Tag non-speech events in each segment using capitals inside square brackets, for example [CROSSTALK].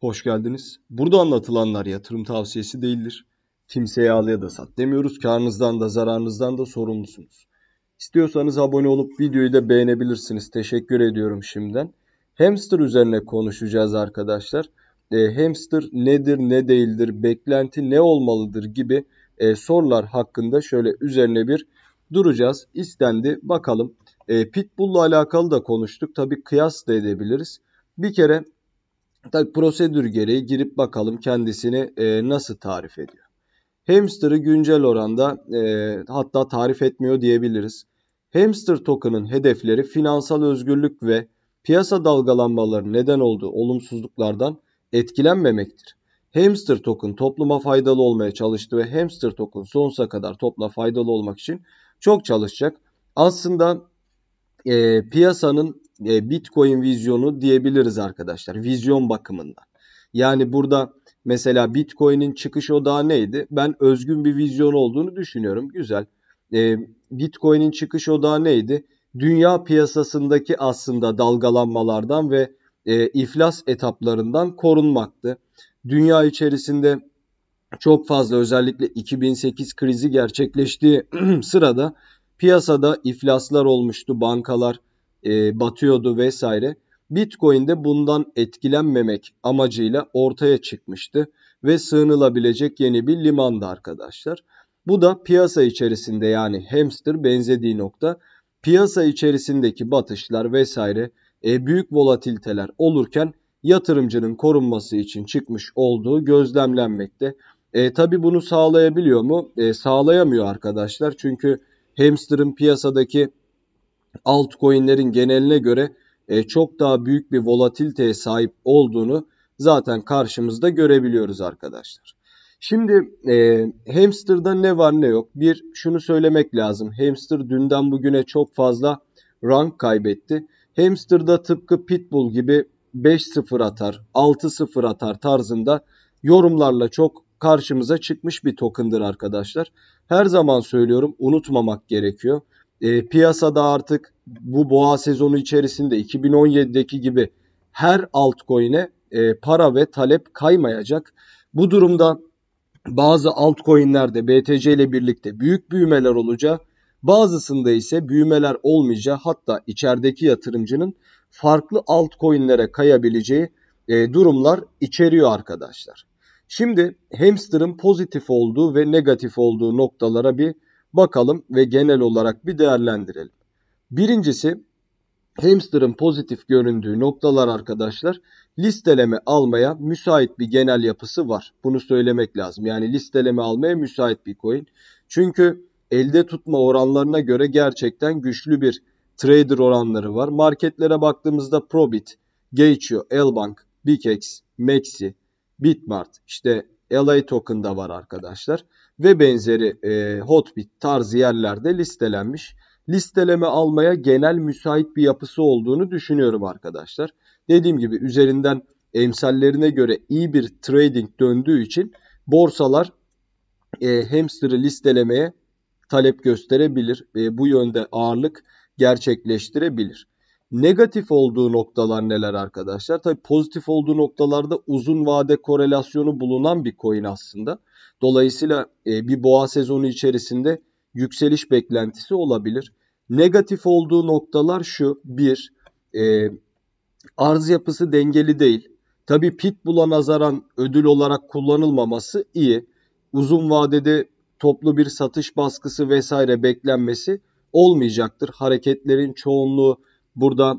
Hoş geldiniz. Burada anlatılanlar yatırım tavsiyesi değildir. Kimseye al ya da sat demiyoruz. Karnınızdan da zararınızdan da sorumlusunuz. İstiyorsanız abone olup videoyu da beğenebilirsiniz. Teşekkür ediyorum şimdiden. Hamster üzerine konuşacağız arkadaşlar. E, hamster nedir ne değildir, beklenti ne olmalıdır gibi e, sorular hakkında şöyle üzerine bir duracağız. İstendi bakalım. E, ile alakalı da konuştuk. Tabii kıyas da edebiliriz. Bir kere Tabi prosedür gereği girip bakalım kendisini e, nasıl tarif ediyor. Hamster'ı güncel oranda e, hatta tarif etmiyor diyebiliriz. Hamster token'ın hedefleri finansal özgürlük ve piyasa dalgalanmaları neden olduğu olumsuzluklardan etkilenmemektir. Hamster token topluma faydalı olmaya çalıştı ve hamster token sonsuza kadar topla faydalı olmak için çok çalışacak. Aslında e, piyasanın e, Bitcoin vizyonu diyebiliriz arkadaşlar. Vizyon bakımından. Yani burada mesela Bitcoin'in çıkış odağı neydi? Ben özgün bir vizyon olduğunu düşünüyorum. Güzel. E, Bitcoin'in çıkış odağı neydi? Dünya piyasasındaki aslında dalgalanmalardan ve e, iflas etaplarından korunmaktı. Dünya içerisinde çok fazla özellikle 2008 krizi gerçekleştiği [CLEARS THROAT] sırada piyasada iflaslar olmuştu. Bankalar e, batıyordu vesaire. Bitcoin de bundan etkilenmemek amacıyla ortaya çıkmıştı ve sığınılabilecek yeni bir limandı arkadaşlar. Bu da piyasa içerisinde yani hamster benzediği nokta piyasa içerisindeki batışlar vesaire e, büyük volatiliteler olurken yatırımcının korunması için çıkmış olduğu gözlemlenmekte. E, tabii bunu sağlayabiliyor mu? E, sağlayamıyor arkadaşlar çünkü hamsterın piyasadaki altcoin'lerin geneline göre e, çok daha büyük bir volatiliteye sahip olduğunu zaten karşımızda görebiliyoruz arkadaşlar. Şimdi e, hamster'da ne var ne yok. Bir şunu söylemek lazım. Hamster dünden bugüne çok fazla rank kaybetti. Hamster'da tıpkı pitbull gibi 5-0 atar, 6-0 atar tarzında yorumlarla çok karşımıza çıkmış bir token'dır arkadaşlar. Her zaman söylüyorum unutmamak gerekiyor e, piyasada artık bu boğa sezonu içerisinde 2017'deki gibi her altcoin'e e, para ve talep kaymayacak. Bu durumda bazı altcoin'lerde BTC ile birlikte büyük büyümeler olacağı, bazısında ise büyümeler olmayacağı hatta içerideki yatırımcının farklı altcoin'lere kayabileceği e, durumlar içeriyor arkadaşlar. Şimdi hamster'ın pozitif olduğu ve negatif olduğu noktalara bir bakalım ve genel olarak bir değerlendirelim. Birincisi hamster'ın pozitif göründüğü noktalar arkadaşlar listeleme almaya müsait bir genel yapısı var. Bunu söylemek lazım. Yani listeleme almaya müsait bir coin. Çünkü elde tutma oranlarına göre gerçekten güçlü bir trader oranları var. Marketlere baktığımızda Probit, Gaitio, Elbank, Bikex, Maxi, Bitmart, işte LA Token'da var arkadaşlar. Ve benzeri e, Hotbit tarzı yerlerde listelenmiş. Listeleme almaya genel müsait bir yapısı olduğunu düşünüyorum arkadaşlar. Dediğim gibi üzerinden emsallerine göre iyi bir trading döndüğü için borsalar e, hamster'ı listelemeye talep gösterebilir. E, bu yönde ağırlık gerçekleştirebilir. Negatif olduğu noktalar neler arkadaşlar? Tabii pozitif olduğu noktalarda uzun vade korelasyonu bulunan bir coin aslında. Dolayısıyla e, bir boğa sezonu içerisinde yükseliş beklentisi olabilir. Negatif olduğu noktalar şu. Bir, e, arz yapısı dengeli değil. Tabii Pitbull'a nazaran ödül olarak kullanılmaması iyi. Uzun vadede toplu bir satış baskısı vesaire beklenmesi olmayacaktır. Hareketlerin çoğunluğu burada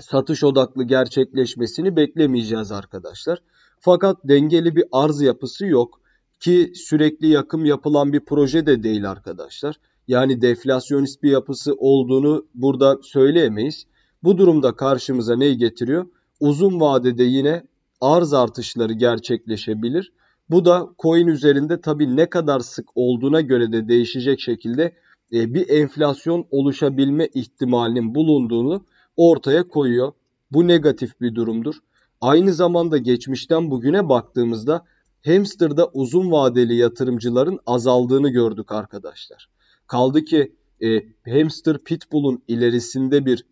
satış odaklı gerçekleşmesini beklemeyeceğiz arkadaşlar. Fakat dengeli bir arz yapısı yok ki sürekli yakım yapılan bir proje de değil arkadaşlar. Yani deflasyonist bir yapısı olduğunu burada söyleyemeyiz. Bu durumda karşımıza neyi getiriyor? Uzun vadede yine arz artışları gerçekleşebilir. Bu da coin üzerinde tabi ne kadar sık olduğuna göre de değişecek şekilde e, bir enflasyon oluşabilme ihtimalinin bulunduğunu ortaya koyuyor. Bu negatif bir durumdur. Aynı zamanda geçmişten bugüne baktığımızda hamsterda uzun vadeli yatırımcıların azaldığını gördük arkadaşlar. Kaldı ki e, hamster pitbull'un ilerisinde bir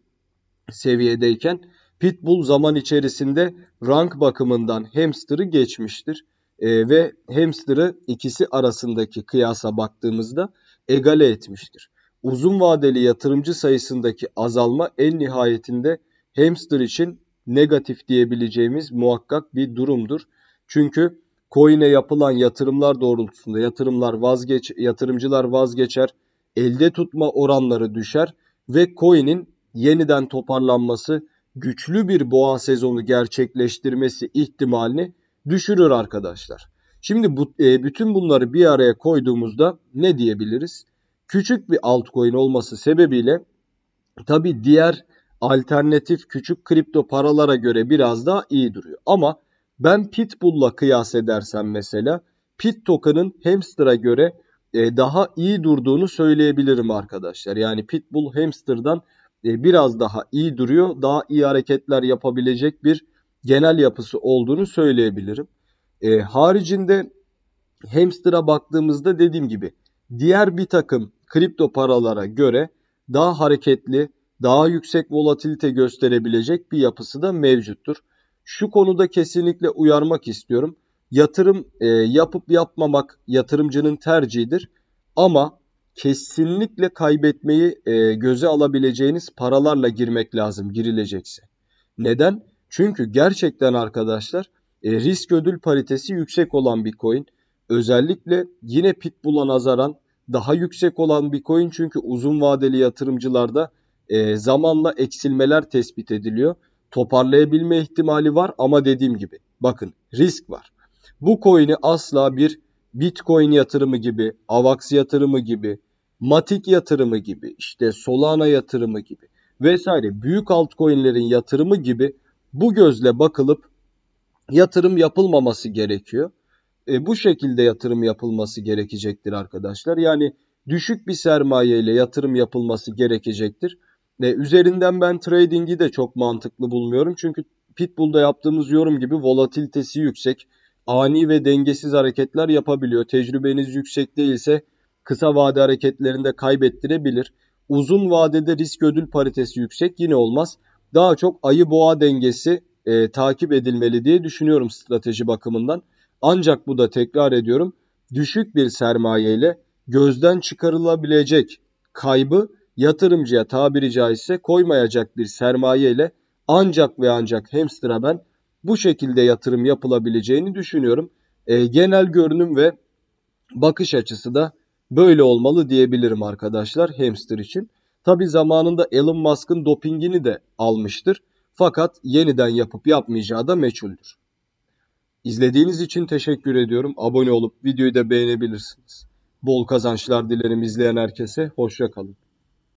seviyedeyken pitbull zaman içerisinde rank bakımından hamster'ı geçmiştir e, ve hamster'ı ikisi arasındaki kıyasa baktığımızda egale etmiştir. Uzun vadeli yatırımcı sayısındaki azalma en nihayetinde hamster için negatif diyebileceğimiz muhakkak bir durumdur. Çünkü coin'e yapılan yatırımlar doğrultusunda yatırımlar vazgeç yatırımcılar vazgeçer, elde tutma oranları düşer ve coin'in yeniden toparlanması, güçlü bir boğa sezonu gerçekleştirmesi ihtimalini düşürür arkadaşlar. Şimdi bu, e, bütün bunları bir araya koyduğumuzda ne diyebiliriz? Küçük bir altcoin olması sebebiyle tabi diğer alternatif küçük kripto paralara göre biraz daha iyi duruyor. Ama ben Pitbull'la kıyas edersem mesela Pit token'ın Hamster'a göre e, daha iyi durduğunu söyleyebilirim arkadaşlar. Yani Pitbull Hamster'dan e, biraz daha iyi duruyor. Daha iyi hareketler yapabilecek bir genel yapısı olduğunu söyleyebilirim. E, haricinde hamster'a baktığımızda dediğim gibi diğer bir takım kripto paralara göre daha hareketli, daha yüksek volatilite gösterebilecek bir yapısı da mevcuttur. Şu konuda kesinlikle uyarmak istiyorum. Yatırım e, yapıp yapmamak yatırımcının tercihidir. Ama kesinlikle kaybetmeyi e, göze alabileceğiniz paralarla girmek lazım girilecekse. Neden? Çünkü gerçekten arkadaşlar e, risk ödül paritesi yüksek olan bir Bitcoin özellikle yine Pitbull'a nazaran daha yüksek olan bir Bitcoin çünkü uzun vadeli yatırımcılarda e, zamanla eksilmeler tespit ediliyor. Toparlayabilme ihtimali var ama dediğim gibi bakın risk var. Bu coin'i asla bir Bitcoin yatırımı gibi, Avax yatırımı gibi, Matic yatırımı gibi, işte Solana yatırımı gibi vesaire büyük altcoin'lerin yatırımı gibi bu gözle bakılıp yatırım yapılmaması gerekiyor. E, bu şekilde yatırım yapılması gerekecektir arkadaşlar. Yani düşük bir sermaye ile yatırım yapılması gerekecektir. E, üzerinden ben trading'i de çok mantıklı bulmuyorum. Çünkü Pitbull'da yaptığımız yorum gibi volatilitesi yüksek, ani ve dengesiz hareketler yapabiliyor. Tecrübeniz yüksek değilse kısa vade hareketlerinde kaybettirebilir. Uzun vadede risk ödül paritesi yüksek yine olmaz daha çok ayı boğa dengesi e, takip edilmeli diye düşünüyorum strateji bakımından. Ancak bu da tekrar ediyorum düşük bir sermayeyle gözden çıkarılabilecek kaybı yatırımcıya tabiri caizse koymayacak bir sermayeyle ancak ve ancak hamster'a ben bu şekilde yatırım yapılabileceğini düşünüyorum. E, genel görünüm ve bakış açısı da böyle olmalı diyebilirim arkadaşlar hamster için. Tabi zamanında Elon Musk'ın dopingini de almıştır. Fakat yeniden yapıp yapmayacağı da meçhuldür. İzlediğiniz için teşekkür ediyorum. Abone olup videoyu da beğenebilirsiniz. Bol kazançlar dilerim izleyen herkese. Hoşçakalın.